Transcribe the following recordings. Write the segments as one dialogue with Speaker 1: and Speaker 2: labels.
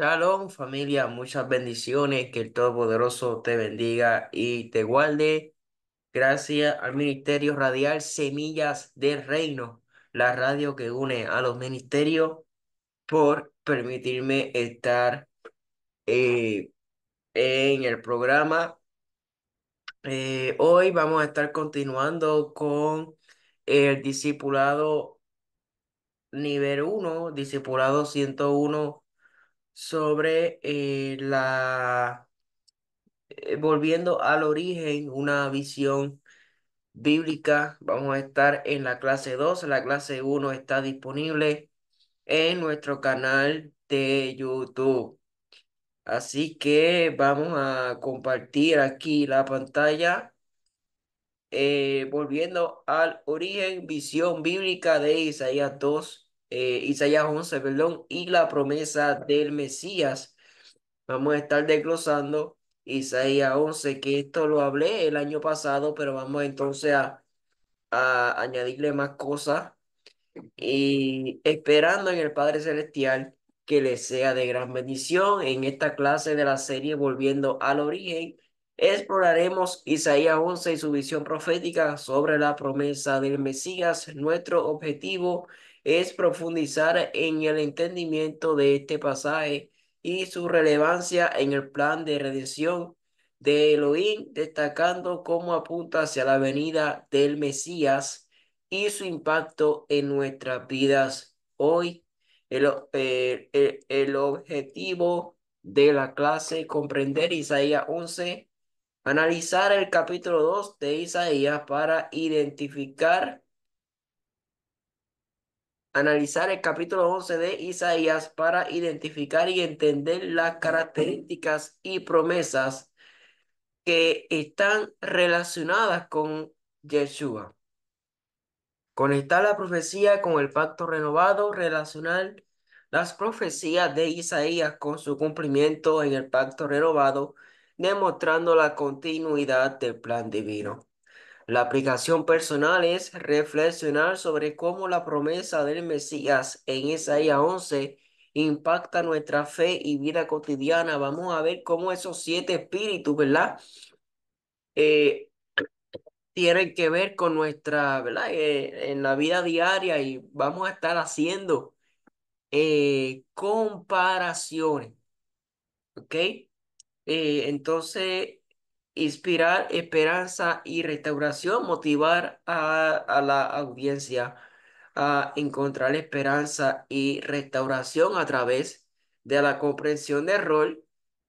Speaker 1: Salón familia, muchas bendiciones, que el Todopoderoso te bendiga y te guarde. Gracias al Ministerio Radial Semillas del Reino, la radio que une a los ministerios, por permitirme estar eh, en el programa. Eh, hoy vamos a estar continuando con el discipulado nivel 1, discipulado 101 sobre eh, la, eh, volviendo al origen, una visión bíblica. Vamos a estar en la clase 2, la clase 1 está disponible en nuestro canal de YouTube. Así que vamos a compartir aquí la pantalla. Eh, volviendo al origen, visión bíblica de Isaías 2, eh, Isaías 11, perdón, y la promesa del Mesías. Vamos a estar desglosando Isaías 11, que esto lo hablé el año pasado, pero vamos entonces a, a añadirle más cosas y esperando en el Padre Celestial que le sea de gran bendición. En esta clase de la serie Volviendo al Origen, exploraremos Isaías 11 y su visión profética sobre la promesa del Mesías. Nuestro objetivo es profundizar en el entendimiento de este pasaje y su relevancia en el plan de redención de Elohim, destacando cómo apunta hacia la venida del Mesías y su impacto en nuestras vidas hoy. El, eh, objetivo de la clase comprender Isaías 11, analizar el capítulo 2 de Isaías para identificar analizar el capítulo 11 de Isaías para identificar y entender las características y promesas que están relacionadas con Yeshua. Conectar la profecía con el pacto renovado, relacionar las profecías de Isaías con su cumplimiento en el pacto renovado, demostrando la continuidad del plan divino. La aplicación personal es reflexionar sobre cómo la promesa del Mesías en Isaías 11 impacta nuestra fe y vida cotidiana. Vamos a ver cómo esos siete espíritus, ¿verdad? Eh, tienen que ver con nuestra, ¿verdad? Eh, en la vida diaria y vamos a estar haciendo eh, comparaciones. ¿Ok? entonces, inspirar esperanza y restauración, motivar a, la audiencia a encontrar esperanza y restauración a través de la comprensión del rol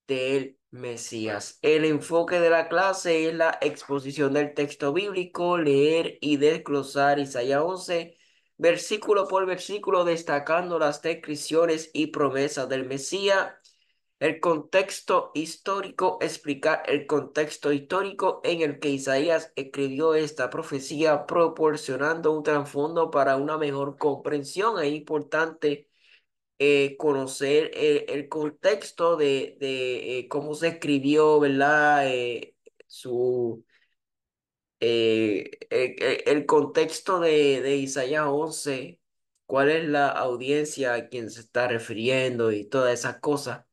Speaker 1: del Mesías. El enfoque de la clase es la exposición del texto bíblico, leer y desglosar Isaías 11, versículo por versículo, destacando las descripciones y promesas del Mesías el contexto histórico, explicar el contexto histórico en el que Isaías escribió esta profecía, proporcionando un trasfondo para una mejor comprensión. Es importante eh, conocer eh, el contexto de, de eh, cómo se escribió, ¿verdad? su, e, e, el contexto de, de Isaías 11, cuál es la audiencia a quien se está refiriendo y todas esas cosas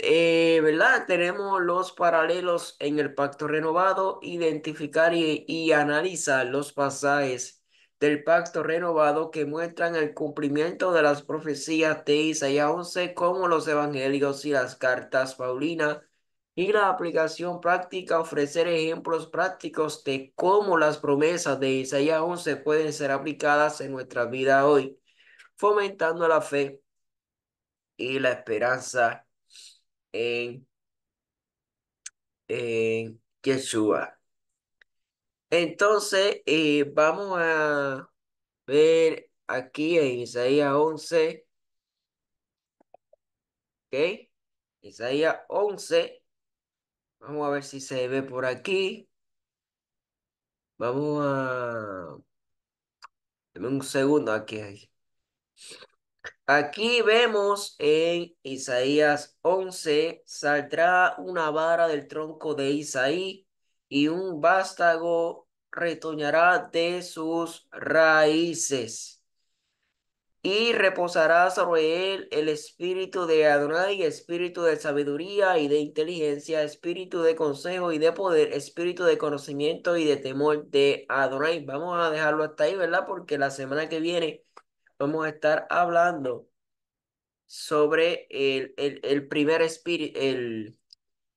Speaker 1: eh, ¿verdad? Tenemos los paralelos en el pacto renovado, identificar y, analizar los pasajes del pacto renovado que muestran el cumplimiento de las profecías de Isaías 11 como los evangelios y las cartas paulinas y la aplicación práctica, ofrecer ejemplos prácticos de cómo las promesas de Isaías 11 pueden ser aplicadas en nuestra vida hoy, fomentando la fe y la esperanza en, en Yeshua. Entonces, eh, vamos a ver aquí en Isaías 11. ¿Ok? Isaías 11. Vamos a ver si se ve por aquí. Vamos a... Dame un segundo aquí. aquí. Aquí vemos en Isaías 11, saldrá una vara del tronco de Isaí y un vástago retoñará de sus raíces. Y reposará sobre él el espíritu de Adonai, espíritu de sabiduría y de inteligencia, espíritu de consejo y de poder, espíritu de conocimiento y de temor de Adonai. Vamos a dejarlo hasta ahí, ¿verdad? Porque la semana que viene vamos a estar hablando sobre el, el, primer espíritu, el,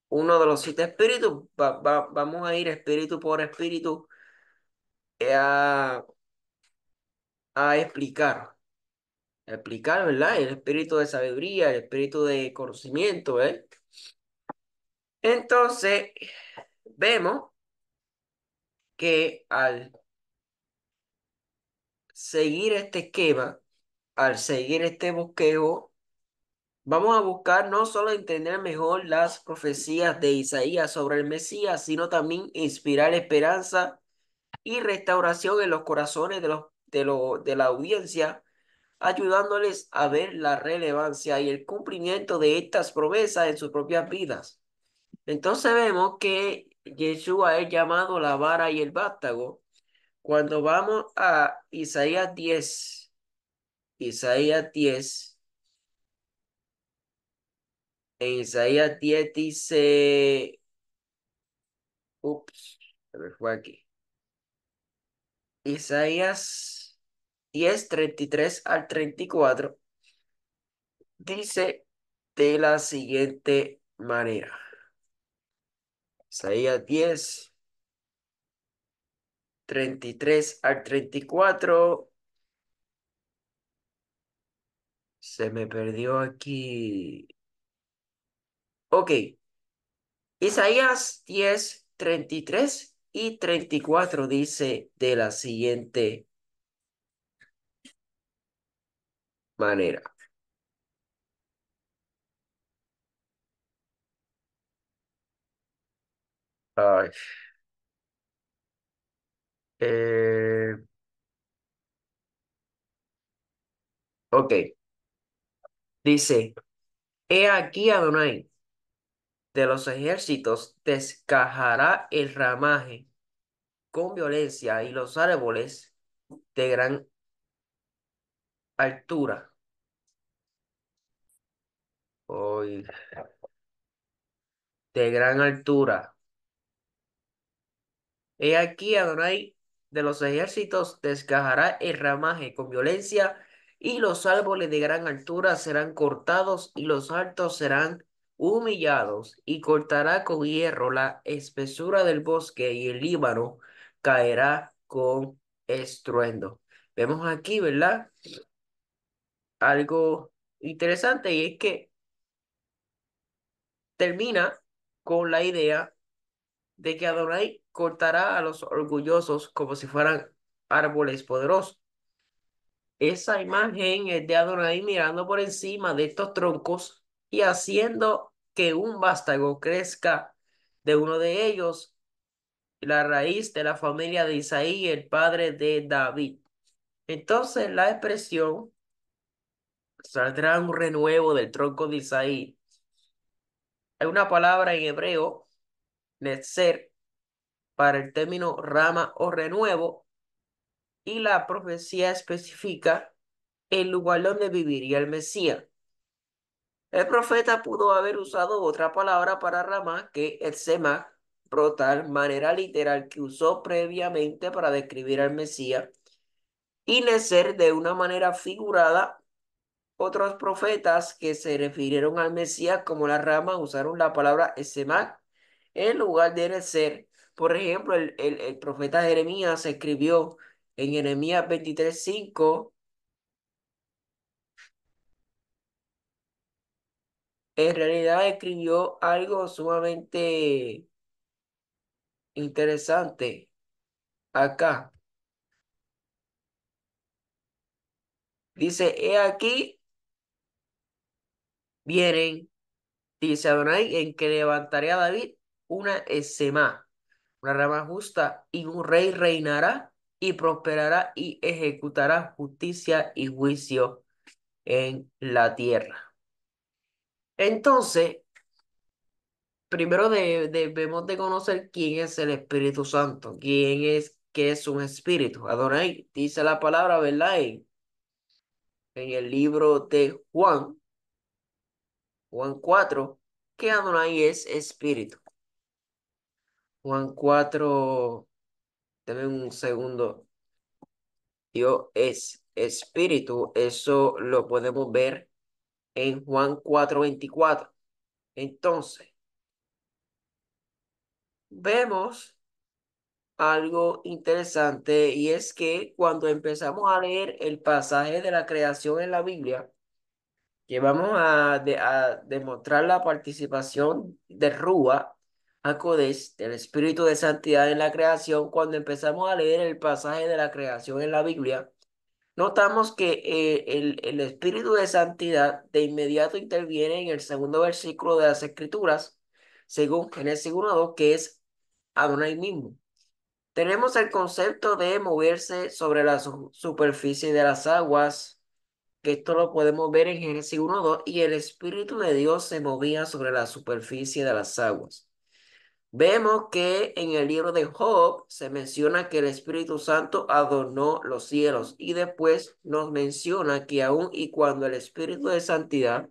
Speaker 1: uno de los siete espíritus. vamos a ir espíritu por espíritu eh, a, explicar. A explicar, ¿verdad? El espíritu de sabiduría, el espíritu de conocimiento, ¿eh? Entonces, vemos que al seguir este esquema, al seguir este bosquejo, vamos a buscar no solo entender mejor las profecías de Isaías sobre el Mesías, sino también inspirar esperanza y restauración en los corazones de, los, de, de la audiencia, ayudándoles a ver la relevancia y el cumplimiento de estas promesas en sus propias vidas. Entonces vemos que Yeshua es llamado la vara y el vástago, cuando vamos a Isaías 10, Isaías 10, en Isaías 10 dice, ups, me fue aquí. Isaías 10, 33 al 34 dice de la siguiente manera. Isaías 10, Treinta tres al 34. Se me perdió aquí. Ok. Isaías diez, treinta y 34 dice de la siguiente manera. Ay. Eh, ok. Dice, he aquí Adonai, de los ejércitos descajará el ramaje con violencia y los árboles de gran altura. Hoy, de gran altura. He aquí Adonai de los ejércitos desgajará el ramaje con violencia, y los árboles de gran altura serán cortados, y los altos serán humillados, y cortará con hierro la espesura del bosque, y el Líbano caerá con estruendo. Vemos aquí, ¿verdad? Algo interesante, y es que termina con la idea de que Adonai cortará a los orgullosos como si fueran árboles poderosos. Esa imagen es de Adonai mirando por encima de estos troncos y haciendo que un vástago crezca de uno de ellos, la raíz de la familia de Isaí, el padre de David. Entonces la expresión saldrá un renuevo del tronco de Isaí. Hay una palabra en hebreo ser para el término rama o renuevo y la profecía especifica el lugar donde viviría el Mesías. El profeta pudo haber usado otra palabra para rama que el sema, tal manera literal que usó previamente para describir al Mesías, y Neser de una manera figurada. Otros profetas que se refirieron al Mesías como la rama usaron la palabra esemac en lugar de ser. Por ejemplo, el, el profeta Jeremías escribió en Jeremías 23.5, en realidad escribió algo sumamente interesante acá. Dice, he aquí, vienen, dice Adonai, en que levantaré a David una esema, una rama justa, y un rey reinará y prosperará y ejecutará justicia y juicio en la tierra. Entonces, primero debemos de conocer quién es el Espíritu Santo, quién es, qué es un espíritu. Adonai dice la palabra, ¿verdad? En, en el libro de Juan, Juan 4, que Adonai es espíritu. Juan 4, dame un segundo. Dios es espíritu, eso lo podemos ver en Juan 4, 24. Entonces, vemos algo interesante y es que cuando empezamos a leer el pasaje de la creación en la Biblia, que vamos a, a demostrar la participación de Rúa Acodes del Espíritu de Santidad en la creación, cuando empezamos a leer el pasaje de la creación en la Biblia, notamos que eh, el, el Espíritu de Santidad de inmediato interviene en el segundo versículo de las Escrituras, según Génesis 1.2, que es Adonai mismo. Tenemos el concepto de moverse sobre la superficie de las aguas, que esto lo podemos ver en Génesis 1.2, y el Espíritu de Dios se movía sobre la superficie de las aguas. Vemos que en el libro de Job se menciona que el Espíritu Santo adornó los cielos y después nos menciona que aún y cuando el Espíritu de Santidad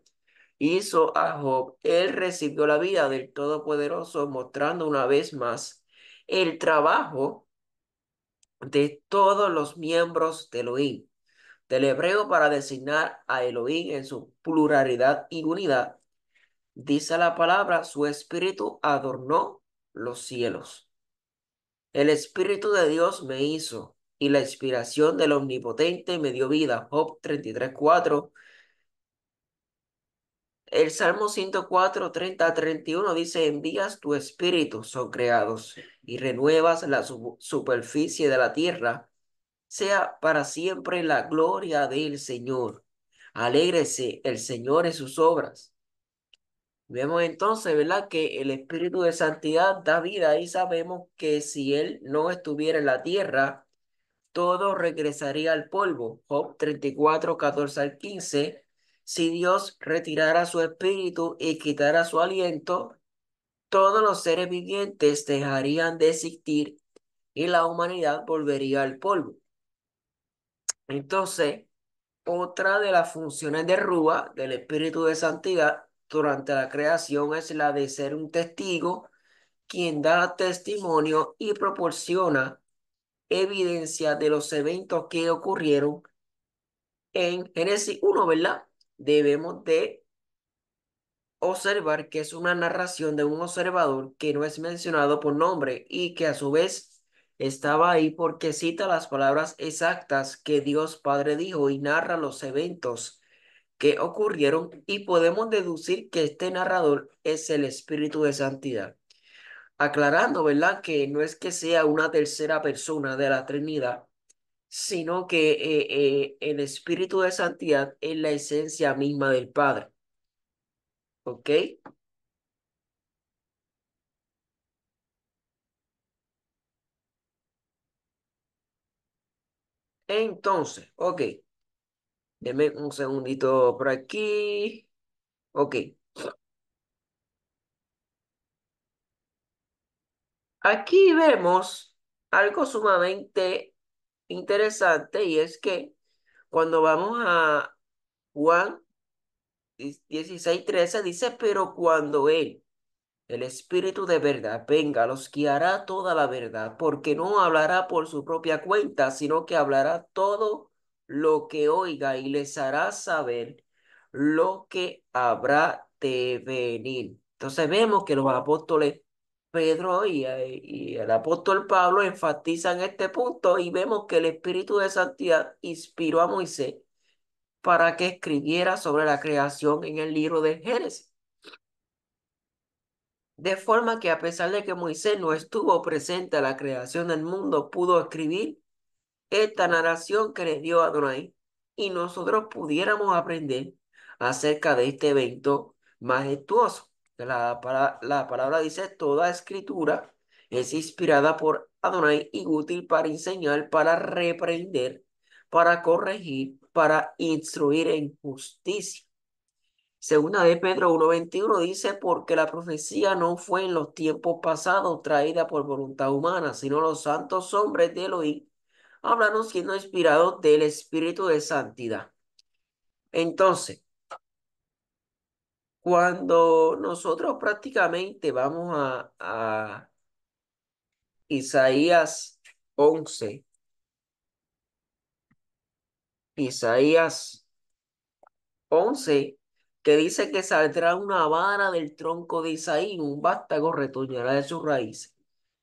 Speaker 1: hizo a Job, él recibió la vida del Todopoderoso mostrando una vez más el trabajo de todos los miembros de Elohim, del hebreo para designar a Elohim en su pluralidad y unidad. Dice la palabra, su espíritu adornó los cielos. El Espíritu de Dios me hizo y la inspiración del Omnipotente me dio vida. Job 33.4. El Salmo 104, 30 a 31 dice, envías tu espíritu, son creados, y renuevas la superficie de la tierra. Sea para siempre la gloria del Señor. Alégrese el Señor en sus obras. Vemos entonces, ¿verdad?, que el Espíritu de Santidad da vida y sabemos que si Él no estuviera en la tierra, todo regresaría al polvo. Job 34, 14 al 15. Si Dios retirara su espíritu y quitara su aliento, todos los seres vivientes dejarían de existir y la humanidad volvería al polvo. Entonces, otra de las funciones de Rúa, del Espíritu de Santidad, durante la creación es la de ser un testigo quien da testimonio y proporciona evidencia de los eventos que ocurrieron en Génesis 1, ¿verdad? Debemos de observar que es una narración de un observador que no es mencionado por nombre y que a su vez estaba ahí porque cita las palabras exactas que Dios Padre dijo y narra los eventos que ocurrieron y podemos deducir que este narrador es el Espíritu de Santidad. Aclarando, ¿verdad? Que no es que sea una tercera persona de la Trinidad, sino que eh, eh, el Espíritu de Santidad es la esencia misma del Padre. ¿Ok? Entonces, ok. Deme un segundito por aquí. Ok. Aquí vemos algo sumamente interesante y es que cuando vamos a Juan 16.13. dice, pero cuando Él, el Espíritu de verdad, venga, los guiará toda la verdad, porque no hablará por su propia cuenta, sino que hablará todo lo que oiga y les hará saber lo que habrá de venir. Entonces vemos que los apóstoles Pedro y, el apóstol Pablo enfatizan este punto y vemos que el Espíritu de Santidad inspiró a Moisés para que escribiera sobre la creación en el libro de Génesis. De forma que a pesar de que Moisés no estuvo presente a la creación del mundo, pudo escribir esta narración que les dio Adonai y nosotros pudiéramos aprender acerca de este evento majestuoso. La, la palabra dice, toda escritura es inspirada por Adonai y útil para enseñar, para reprender, para corregir, para instruir en justicia. Segunda de Pedro 1.21 dice, porque la profecía no fue en los tiempos pasados traída por voluntad humana, sino los santos hombres de Elohim hablando siendo inspirado del Espíritu de Santidad. Entonces, cuando nosotros prácticamente vamos a, Isaías 11, Isaías 11, que dice que saldrá una vara del tronco de Isaí, un vástago retoñará de sus raíces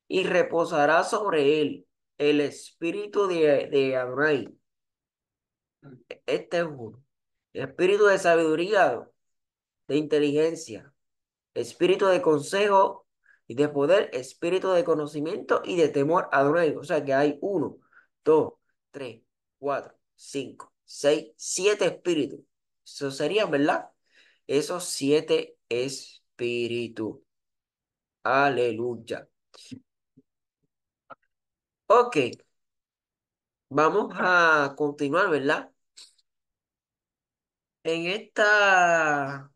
Speaker 1: y reposará sobre él el espíritu de, de Adonai. Este es uno. El espíritu de sabiduría, de inteligencia, espíritu de consejo y de poder, espíritu de conocimiento y de temor a Adonai. O sea que hay uno, dos, tres, cuatro, cinco, seis, siete espíritus. Eso sería ¿verdad? Esos siete espíritus. Aleluya. Ok, vamos a continuar, ¿verdad? En esta,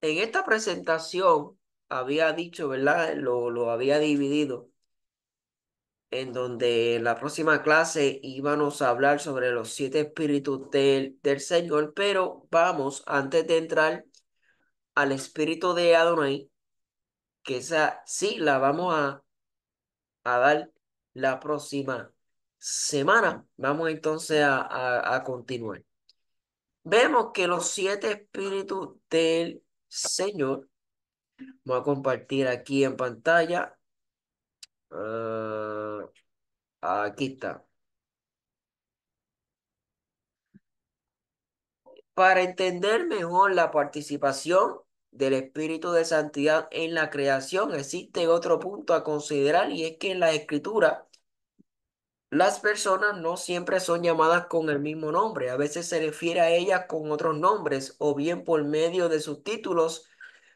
Speaker 1: en esta presentación había dicho, ¿verdad? Lo, lo había dividido en donde la próxima clase íbamos a hablar sobre los siete espíritus del, del Señor, pero vamos, antes de entrar al espíritu de Adonai, que esa sí la vamos a a dar la próxima semana. Vamos entonces a, continuar. Vemos que los siete espíritus del Señor, Voy a compartir aquí en pantalla. Ah, aquí está. Para entender mejor la participación del Espíritu de Santidad en la creación, existe otro punto a considerar y es que en la escritura las personas no siempre son llamadas con el mismo nombre, a veces se refiere a ellas con otros nombres o bien por medio de sus títulos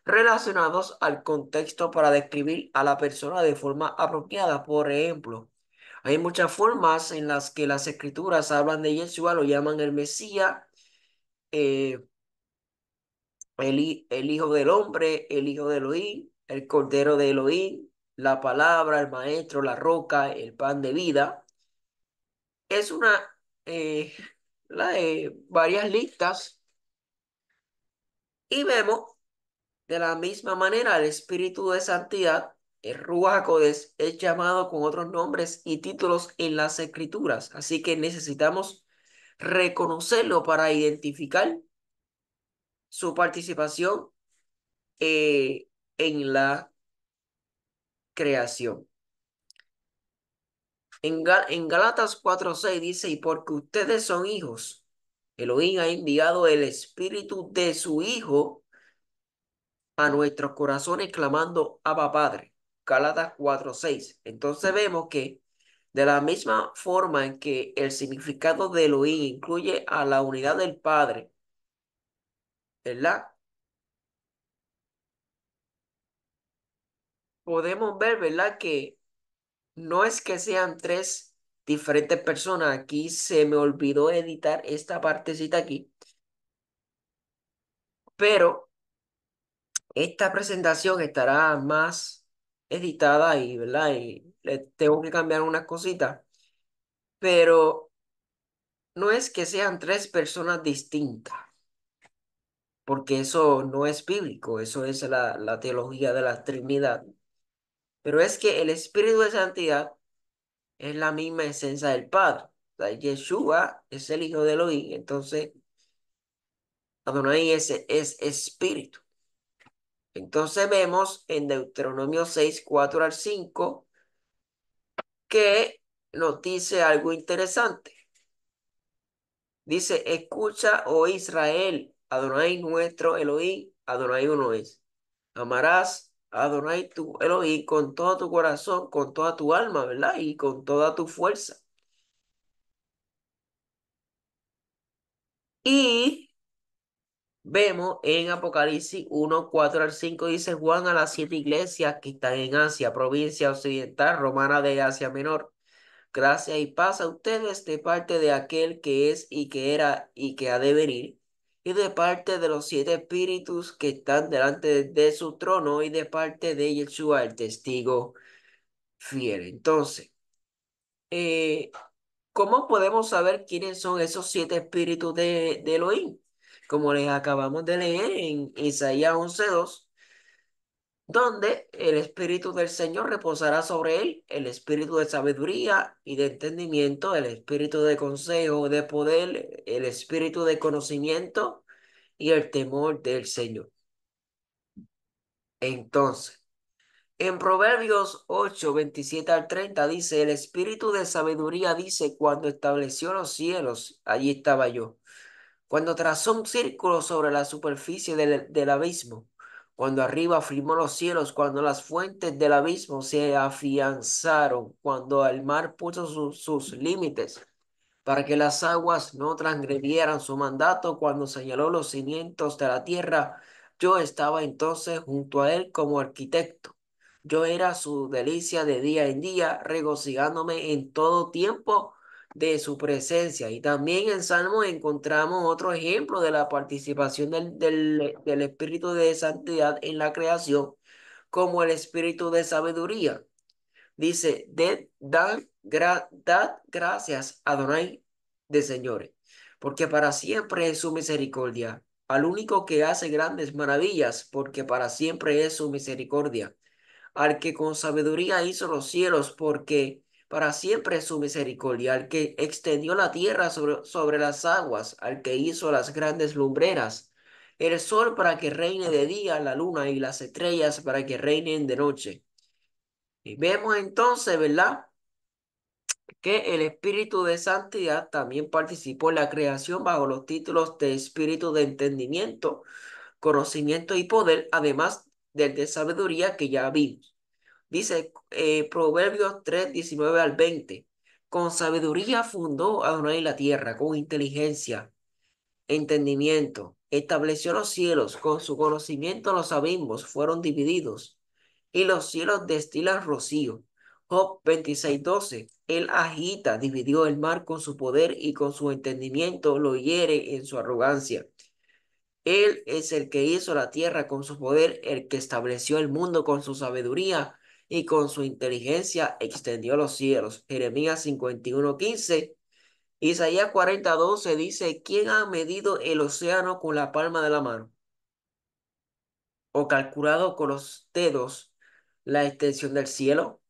Speaker 1: relacionados al contexto para describir a la persona de forma apropiada. Por ejemplo, hay muchas formas en las que las escrituras hablan de Yeshua, lo llaman el Mesías, eh, el, Hijo del Hombre, el Hijo de Elohim, el Cordero de Elohim, la palabra, el Maestro, la roca, el pan de vida. Es una, eh, la de varias listas. Y vemos de la misma manera el Espíritu de Santidad, el Ruacodes, es llamado con otros nombres y títulos en las Escrituras. Así que necesitamos reconocerlo para identificar su participación eh, en la creación. En, Galatas 4.6 dice, y porque ustedes son hijos, Elohim ha enviado el espíritu de su hijo a nuestros corazones clamando Abba Padre. Galatas 4.6. Entonces vemos que de la misma forma en que el significado de Elohim incluye a la unidad del Padre, ¿Verdad? podemos ver, ¿verdad? Que no es que sean tres diferentes personas. Aquí se me olvidó editar esta partecita aquí. Pero esta presentación estará más editada y, ¿verdad? Y tengo que cambiar unas cositas. Pero no es que sean tres personas distintas porque eso no es bíblico, eso es la, la teología de la Trinidad. Pero es que el Espíritu de Santidad es la misma esencia del Padre. Yeshua es el Hijo de Elohim, entonces Adonai es, es Espíritu. Entonces vemos en Deuteronomio 6, 4 al 5 que nos dice algo interesante. Dice, escucha, oh Israel, Adonai nuestro Elohim, Adonai uno es. Amarás Adonai tu Elohim con todo tu corazón, con toda tu alma, ¿verdad? Y con toda tu fuerza. Y vemos en Apocalipsis 1, 4 al 5, dice Juan a las siete iglesias que están en Asia, provincia occidental romana de Asia Menor. Gracias y paz a ustedes de parte de aquel que es y que era y que ha de venir y de parte de los siete espíritus que están delante de su trono y de parte de Yeshua, el testigo fiel. Entonces, eh, ¿cómo podemos saber quiénes son esos siete espíritus de, de Elohim? Como les acabamos de leer en Isaías 11.2, donde el Espíritu del Señor reposará sobre él, el Espíritu de sabiduría y de entendimiento, el Espíritu de consejo, de poder, el Espíritu de conocimiento y el temor del Señor. Entonces, en Proverbios 8, 27 al 30 dice, el Espíritu de sabiduría dice, cuando estableció los cielos, allí estaba yo. Cuando trazó un círculo sobre la superficie del, del abismo cuando arriba afirmó los cielos, cuando las fuentes del abismo se afianzaron, cuando el mar puso sus límites, para que las aguas no transgredieran su mandato, cuando señaló los cimientos de la tierra, yo estaba entonces junto a él como arquitecto. Yo era su delicia de día en día, regocijándome en todo tiempo de su presencia. Y también en Salmo encontramos otro ejemplo de la participación del, Espíritu de Santidad en la creación, como el Espíritu de Sabiduría. Dice, de, dad gracias a Donai de señores, porque para siempre es su misericordia, al único que hace grandes maravillas, porque para siempre es su misericordia, al que con sabiduría hizo los cielos, porque para siempre su misericordia, al que extendió la tierra sobre, sobre las aguas, al que hizo las grandes lumbreras, el sol para que reine de día, la luna y las estrellas para que reinen de noche. Y vemos entonces, ¿verdad? que el Espíritu de Santidad también participó en la creación bajo los títulos de Espíritu de Entendimiento, Conocimiento y Poder, además del de Sabiduría que ya vimos. Dice eh, Proverbios 3, al 20. Con sabiduría fundó Adonai la tierra, con inteligencia, entendimiento. Estableció los cielos, con su conocimiento los abismos fueron divididos, y los cielos destilan rocío. Job 26, 12. Él agita, dividió el mar con su poder y con su entendimiento lo hiere en su arrogancia. Él es el que hizo la tierra con su poder, el que estableció el mundo con su sabiduría y con su inteligencia extendió los cielos. Jeremías 51:15. Isaías 40:12 dice, ¿quién ha medido el océano con la palma de la mano? ¿O calculado con los dedos la extensión del cielo?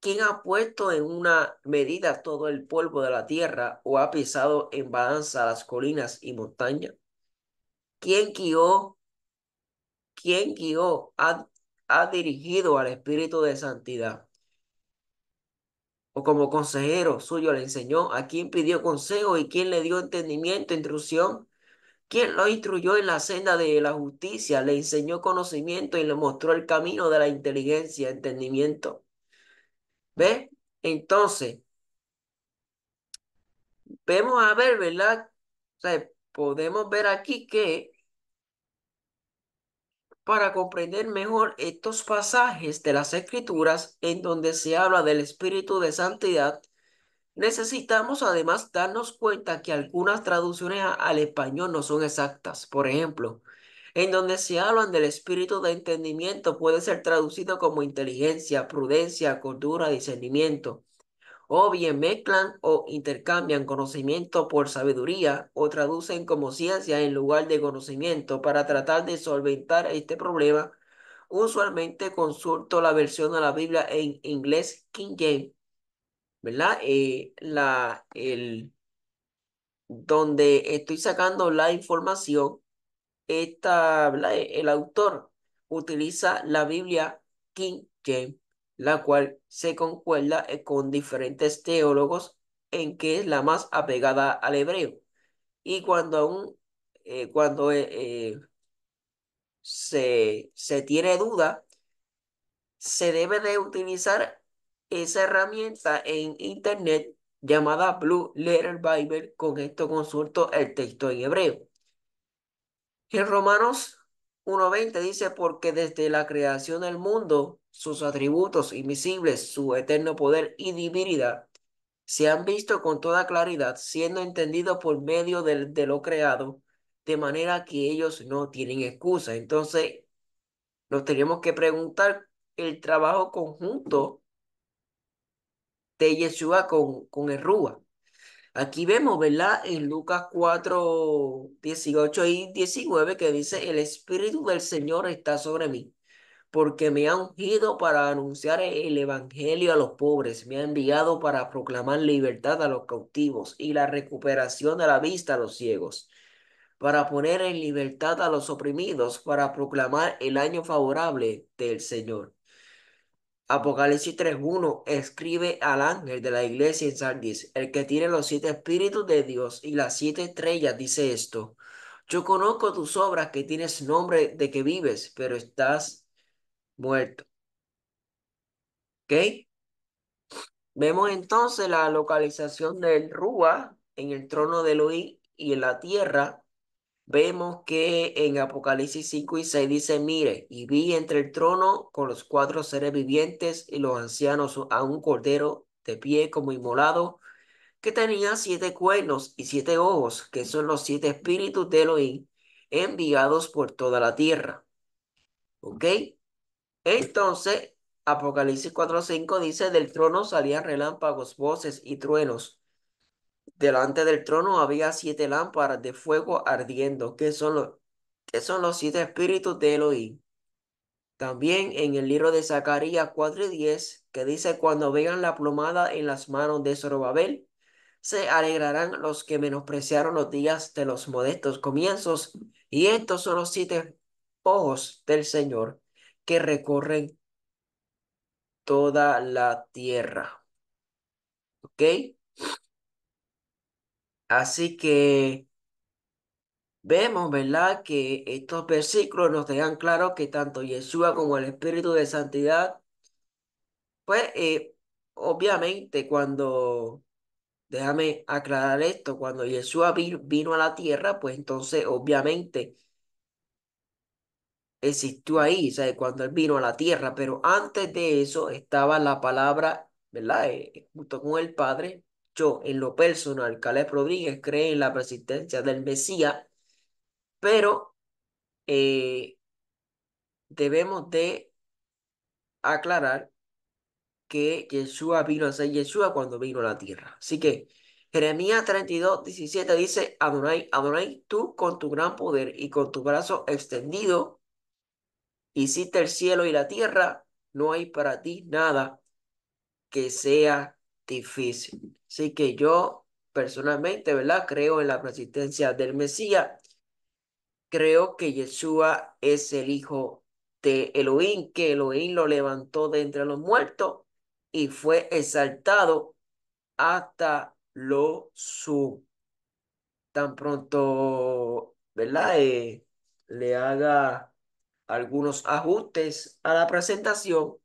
Speaker 1: ¿Quién ha puesto en una medida todo el polvo de la tierra o ha pisado en balanza las colinas y montañas? ¿Quién guió? ¿Quién guió ha dirigido al Espíritu de Santidad. O como consejero suyo le enseñó a quién pidió consejo y quién le dio entendimiento, instrucción. ¿Quién lo instruyó en la senda de la justicia, le enseñó conocimiento y le mostró el camino de la inteligencia, entendimiento. ¿Ve? Entonces, vemos a ver, ¿verdad? O sea, podemos ver aquí que para comprender mejor estos pasajes de las Escrituras en donde se habla del Espíritu de Santidad, necesitamos además darnos cuenta que algunas traducciones al español no son exactas. Por ejemplo, en donde se hablan del espíritu de entendimiento puede ser traducido como inteligencia, prudencia, cordura, discernimiento o bien mezclan o intercambian conocimiento por sabiduría o traducen como ciencia en lugar de conocimiento para tratar de solventar este problema. Usualmente consulto la versión de la Biblia en inglés King James, ¿verdad? Eh, la, el, donde estoy sacando la información, esta, el autor utiliza la Biblia King James la cual se concuerda eh, con diferentes teólogos en que es la más apegada al hebreo. Y cuando aún, eh, cuando eh, se, se tiene duda, se debe de utilizar esa herramienta en internet llamada Blue Letter Bible. Con esto consulto el texto en hebreo. En Romanos 1.20 dice, porque desde la creación del mundo, sus atributos invisibles, su eterno poder y divinidad, se han visto con toda claridad, siendo entendidos por medio de, lo creado, de manera que ellos no tienen excusa. Entonces, nos tenemos que preguntar el trabajo conjunto de Yeshua con, con el Rúa. Aquí vemos, ¿verdad? En Lucas 4, 18 y 19 que dice, el Espíritu del Señor está sobre mí, porque me ha ungido para anunciar el Evangelio a los pobres, me ha enviado para proclamar libertad a los cautivos y la recuperación de la vista a los ciegos, para poner en libertad a los oprimidos, para proclamar el año favorable del Señor. Apocalipsis 3.1 escribe al ángel de la iglesia en Sardis, el que tiene los siete espíritus de Dios y las siete estrellas, dice esto. Yo conozco tus obras que tienes nombre de que vives, pero estás muerto. ¿Ok? Vemos entonces la localización del Rúa en el trono de Elohim y en la tierra vemos que en Apocalipsis 5 y 6 dice, mire, y vi entre el trono con los cuatro seres vivientes y los ancianos a un cordero de pie como inmolado, que tenía siete cuernos y siete ojos, que son los siete espíritus de Elohim enviados por toda la tierra. ¿Ok? Entonces, Apocalipsis 4.5 dice, del trono salían relámpagos, voces y truenos Delante del trono había siete lámparas de fuego ardiendo, que son los, que son los siete espíritus de Elohim. También en el libro de Zacarías 4.10. y que dice, cuando vean la plomada en las manos de Zorobabel, se alegrarán los que menospreciaron los días de los modestos comienzos, y estos son los siete ojos del Señor que recorren toda la tierra. ¿Ok? Así que vemos, ¿verdad?, que estos versículos nos dejan claro que tanto Yeshua como el Espíritu de Santidad, pues eh, obviamente cuando, déjame aclarar esto, cuando Yeshua vino a la tierra, pues entonces obviamente existió ahí, ¿sabes? cuando él vino a la tierra, pero antes de eso estaba la palabra, ¿verdad? Eh, junto con el Padre, yo, en lo personal, Caleb Rodríguez cree en la persistencia del Mesías, pero eh, debemos de aclarar que Yeshua vino a ser Yeshua cuando vino a la tierra. Así que Jeremías 32, 17 dice, Adonai, Adonai, tú con tu gran poder y con tu brazo extendido, hiciste el cielo y la tierra, no hay para ti nada que sea difícil. Así que yo personalmente, ¿verdad? Creo en la persistencia del Mesías. Creo que Yeshua es el hijo de Elohim, que Elohim lo levantó de entre los muertos y fue exaltado hasta lo su Tan pronto, ¿verdad? Eh, le haga algunos ajustes a la presentación,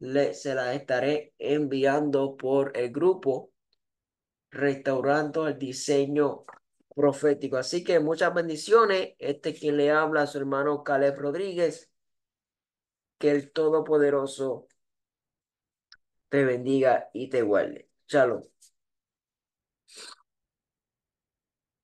Speaker 1: le, se la estaré enviando por el grupo Restaurando el Diseño Profético. Así que muchas bendiciones. Este es quien le habla a su hermano Caleb Rodríguez. Que el Todopoderoso te bendiga y te guarde. Shalom.